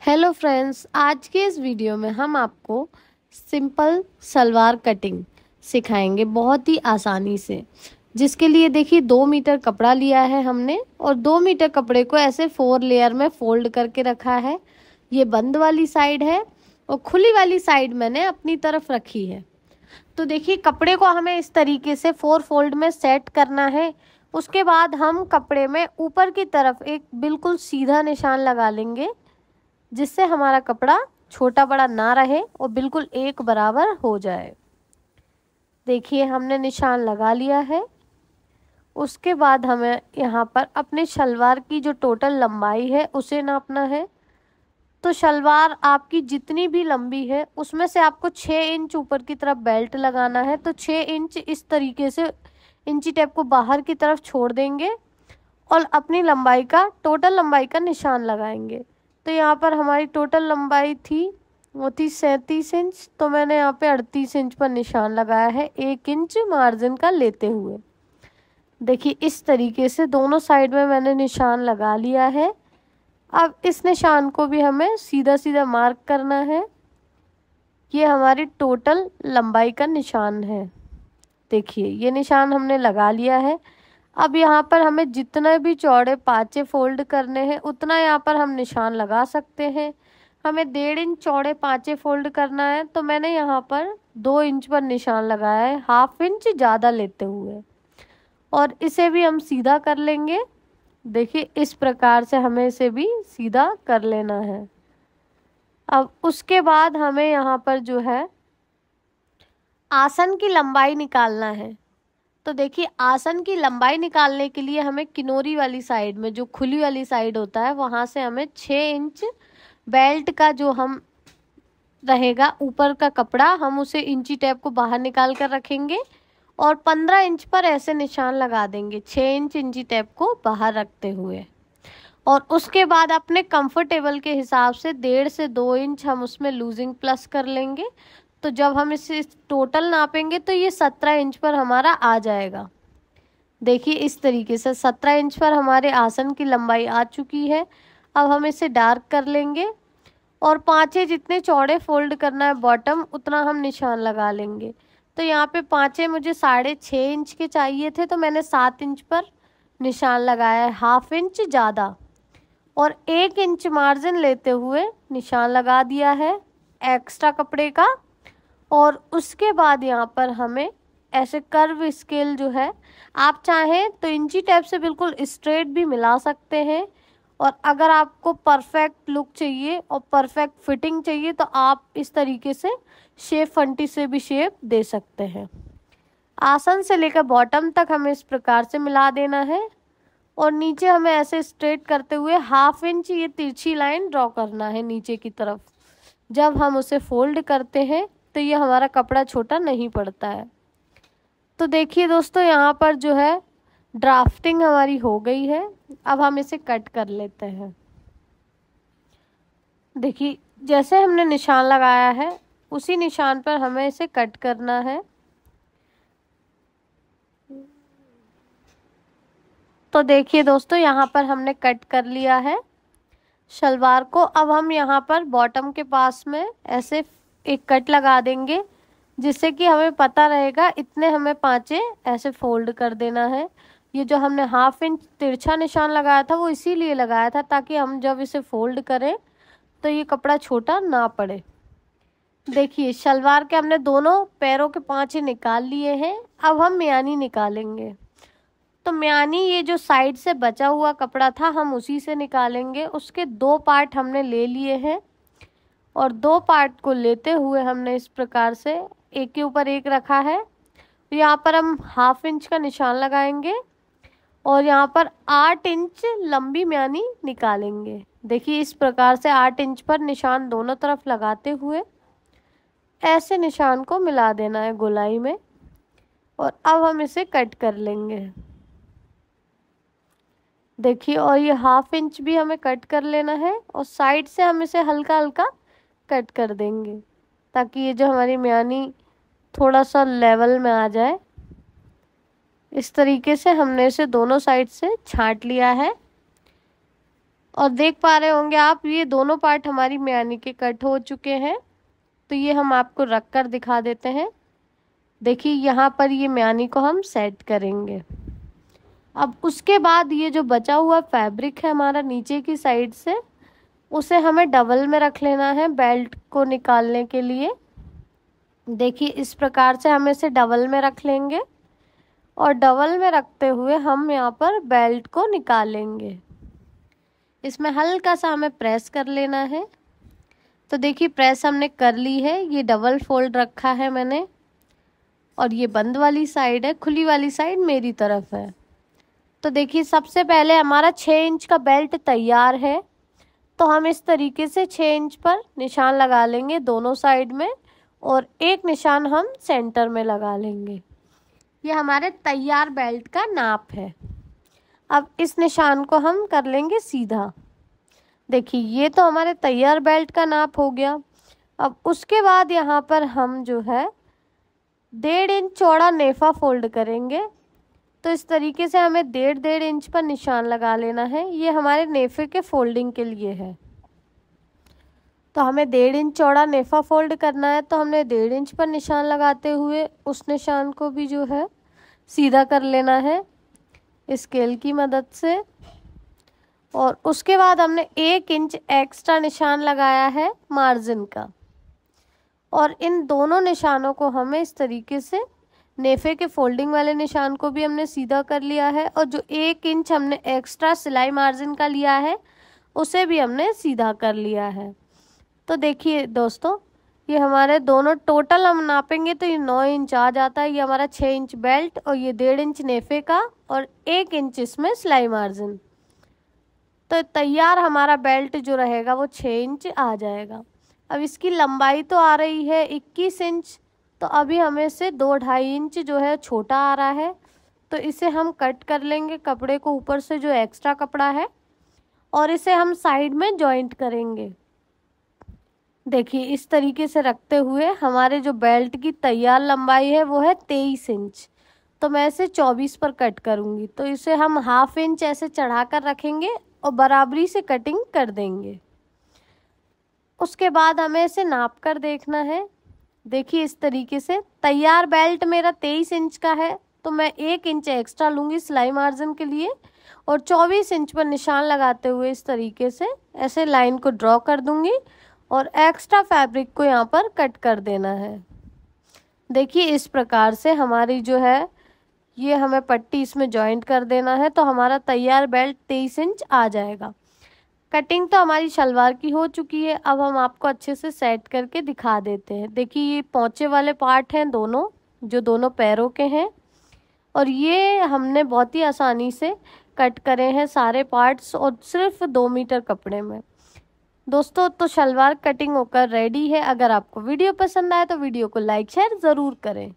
hello oh, friends आज के इस वीडियो में हम आपको सिंपल सलवार कटिंग सिखाएंगे बहुत ही आसानी से जिसके लिए देखिए दो मीटर कपड़ा लिया है हमने और दो मीटर कपड़े को ऐसे फोर लेयर में फोल्ड करके रखा है ये बंद वाली साइड है और खुली वाली साइड मैंने अपनी तरफ रखी है तो देखिए कपड़े को हमें इस तरीके से फोर फोल्ड में सेट करना है उसके बाद हम कपड़े में ऊपर की तरफ एक बिल्कुल सीधा निशान लगा लेंगे जिससे हमारा कपड़ा छोटा बड़ा ना रहे और बिल्कुल एक बराबर हो जाए देखिए हमने निशान लगा लिया है उसके बाद हमें यहाँ पर अपने शलवार की जो टोटल लंबाई है उसे नापना है तो शलवार आपकी जितनी भी लंबी है उसमें से आपको छः इंच ऊपर की तरफ बेल्ट लगाना है तो छः इंच इस तरीके से इंची टेप को बाहर की तरफ छोड़ देंगे और अपनी लंबाई का टोटल लंबाई का निशान लगाएंगे तो यहाँ पर हमारी टोटल लंबाई थी वो थी सैंतीस इंच तो मैंने यहाँ पे अड़तीस इंच पर निशान लगाया है एक इंच मार्जिन का लेते हुए देखिए इस तरीके से दोनों साइड में मैंने निशान लगा लिया है अब इस निशान को भी हमें सीधा सीधा मार्क करना है ये हमारी टोटल लंबाई का निशान है देखिए ये निशान हमने लगा लिया है अब यहाँ पर हमें जितने भी चौड़े पाचे फोल्ड करने हैं उतना यहाँ पर हम निशान लगा सकते हैं हमें डेढ़ इंच चौड़े पाँचे फोल्ड करना है तो मैंने यहाँ पर दो इंच पर निशान लगाया है हाफ इंच ज़्यादा लेते हुए और इसे भी हम सीधा कर लेंगे देखिए इस प्रकार से हमें इसे भी सीधा कर लेना है अब उसके बाद हमें यहाँ पर जो है आसन की लंबाई निकालना है तो देखिए आसन की लंबाई निकालने के लिए हमें किनोरी वाली साइड में जो खुली वाली साइड होता है वहाँ से हमें छः इंच बेल्ट का जो हम रहेगा ऊपर का कपड़ा हम उसे इंची टैप को बाहर निकाल कर रखेंगे और 15 इंच पर ऐसे निशान लगा देंगे 6 इंच इंची टेप को बाहर रखते हुए और उसके बाद अपने कंफर्टेबल के हिसाब से डेढ़ से दो इंच हम उसमें लूजिंग प्लस कर लेंगे तो जब हम इसे टोटल नापेंगे तो ये सत्रह इंच पर हमारा आ जाएगा देखिए इस तरीके से सत्रह इंच पर हमारे आसन की लंबाई आ चुकी है अब हम इसे डार्क कर लेंगे और पाँचे जितने चौड़े फोल्ड करना है बॉटम उतना हम निशान लगा लेंगे तो यहाँ पे पाँचे मुझे साढ़े छः इंच के चाहिए थे तो मैंने सात इंच पर निशान लगाया है हाफ इंच ज़्यादा और एक इंच मार्जिन लेते हुए निशान लगा दिया है एक्स्ट्रा कपड़े का और उसके बाद यहाँ पर हमें ऐसे कर्व स्केल जो है आप चाहें तो इंची टाइप से बिल्कुल स्ट्रेट भी मिला सकते हैं और अगर आपको परफेक्ट लुक चाहिए और परफेक्ट फिटिंग चाहिए तो आप इस तरीके से शेप फंटी से भी शेप दे सकते हैं आसन से लेकर बॉटम तक हमें इस प्रकार से मिला देना है और नीचे हमें ऐसे स्ट्रेट करते हुए हाफ इंच ये तिरछी लाइन ड्रॉ करना है नीचे की तरफ जब हम उसे फोल्ड करते हैं तो ये हमारा कपड़ा छोटा नहीं पड़ता है तो देखिए दोस्तों यहाँ पर जो है ड्राफ्टिंग हमारी हो गई है अब हम इसे कट कर लेते हैं देखिए जैसे हमने निशान लगाया है उसी निशान पर हमें इसे कट करना है तो देखिए दोस्तों यहाँ पर हमने कट कर लिया है शलवार को अब हम यहाँ पर बॉटम के पास में ऐसे एक कट लगा देंगे जिससे कि हमें पता रहेगा इतने हमें पाँचे ऐसे फोल्ड कर देना है ये जो हमने हाफ इंच तिरछा निशान लगाया था वो इसीलिए लगाया था ताकि हम जब इसे फोल्ड करें तो ये कपड़ा छोटा ना पड़े देखिए शलवार के हमने दोनों पैरों के पाँचे निकाल लिए हैं अब हम म्यानी निकालेंगे तो म्यानी ये जो साइड से बचा हुआ कपड़ा था हम उसी से निकालेंगे उसके दो पार्ट हमने ले लिए हैं और दो पार्ट को लेते हुए हमने इस प्रकार से एक के ऊपर एक रखा है यहाँ पर हम हाफ इंच का निशान लगाएंगे और यहाँ पर आठ इंच लंबी म्यानी निकालेंगे देखिए इस प्रकार से आठ इंच पर निशान दोनों तरफ लगाते हुए ऐसे निशान को मिला देना है गोलाई में और अब हम इसे कट कर लेंगे देखिए और ये हाफ इंच भी हमें कट कर लेना है और साइड से हम इसे हल्का हल्का कट कर देंगे ताकि ये जो हमारी म्यानी थोड़ा सा लेवल में आ जाए इस तरीके से हमने इसे दोनों साइड से छांट लिया है और देख पा रहे होंगे आप ये दोनों पार्ट हमारी मियानी के कट हो चुके हैं तो ये हम आपको रख कर दिखा देते हैं देखिए यहाँ पर ये म्यानी को हम सेट करेंगे अब उसके बाद ये जो बचा हुआ फैब्रिक है हमारा नीचे की साइड से उसे हमें डबल में रख लेना है बेल्ट को निकालने के लिए देखिए इस प्रकार से हम इसे डबल में रख लेंगे और डबल में रखते हुए हम यहाँ पर बेल्ट को निकालेंगे इसमें हल्का सा हमें प्रेस कर लेना है तो देखिए प्रेस हमने कर ली है ये डबल फोल्ड रखा है मैंने और ये बंद वाली साइड है खुली वाली साइड मेरी तरफ है तो देखिए सबसे पहले हमारा छः इंच का बेल्ट तैयार है तो हम इस तरीके से छः इंच पर निशान लगा लेंगे दोनों साइड में और एक निशान हम सेंटर में लगा लेंगे ये हमारे तैयार बेल्ट का नाप है अब इस निशान को हम कर लेंगे सीधा देखिए ये तो हमारे तैयार बेल्ट का नाप हो गया अब उसके बाद यहाँ पर हम जो है डेढ़ इंच चौड़ा नेफा फोल्ड करेंगे तो इस तरीके से हमें डेढ़ डेढ़ इंच पर निशान लगा लेना है ये हमारे नेफे के फोल्डिंग के लिए है तो हमें डेढ़ इंच चौड़ा नेफा फोल्ड करना है तो हमने डेढ़ इंच पर निशान लगाते हुए उस निशान को भी जो है सीधा कर लेना है स्केल की मदद से और उसके बाद हमने एक इंच एक्स्ट्रा निशान लगाया है मार्जिन का और इन दोनों निशानों को हमें इस तरीके से नेफे के फोल्डिंग वाले निशान को भी हमने सीधा कर लिया है और जो एक इंच हमने एक्स्ट्रा सिलाई मार्जिन का लिया है उसे भी हमने सीधा कर लिया है तो देखिए दोस्तों ये हमारे दोनों टोटल हम नापेंगे तो ये नौ इंच आ जाता है ये हमारा छः इंच बेल्ट और ये डेढ़ इंच नेफे का और एक इंच इसमें सिलाई मार्जिन तो तैयार हमारा बेल्ट जो रहेगा वो छः इंच आ जाएगा अब इसकी लंबाई तो आ रही है इक्कीस इंच तो अभी हमें से दो ढाई इंच जो है छोटा आ रहा है तो इसे हम कट कर लेंगे कपड़े को ऊपर से जो एक्स्ट्रा कपड़ा है और इसे हम साइड में जॉइंट करेंगे देखिए इस तरीके से रखते हुए हमारे जो बेल्ट की तैयार लंबाई है वो है तेईस इंच तो मैं इसे चौबीस पर कट करूँगी तो इसे हम हाफ इंच ऐसे चढ़ा कर रखेंगे और बराबरी से कटिंग कर देंगे उसके बाद हमें इसे नाप कर देखना है देखिए इस तरीके से तैयार बेल्ट मेरा तेईस इंच का है तो मैं एक इंच एक्स्ट्रा लूँगी सिलाई मार्जिन के लिए और चौबीस इंच पर निशान लगाते हुए इस तरीके से ऐसे लाइन को ड्रॉ कर दूँगी और एक्स्ट्रा फैब्रिक को यहाँ पर कट कर देना है देखिए इस प्रकार से हमारी जो है ये हमें पट्टी इसमें जॉइंट कर देना है तो हमारा तैयार बेल्ट तेईस इंच आ जाएगा कटिंग तो हमारी शलवार की हो चुकी है अब हम आपको अच्छे से सेट करके दिखा देते हैं देखिए ये पौचे वाले पार्ट हैं दोनों जो दोनों पैरों के हैं और ये हमने बहुत ही आसानी से कट करे हैं सारे पार्ट्स और सिर्फ दो मीटर कपड़े में दोस्तों तो शलवार कटिंग होकर रेडी है अगर आपको वीडियो पसंद आए तो वीडियो को लाइक शेयर ज़रूर करें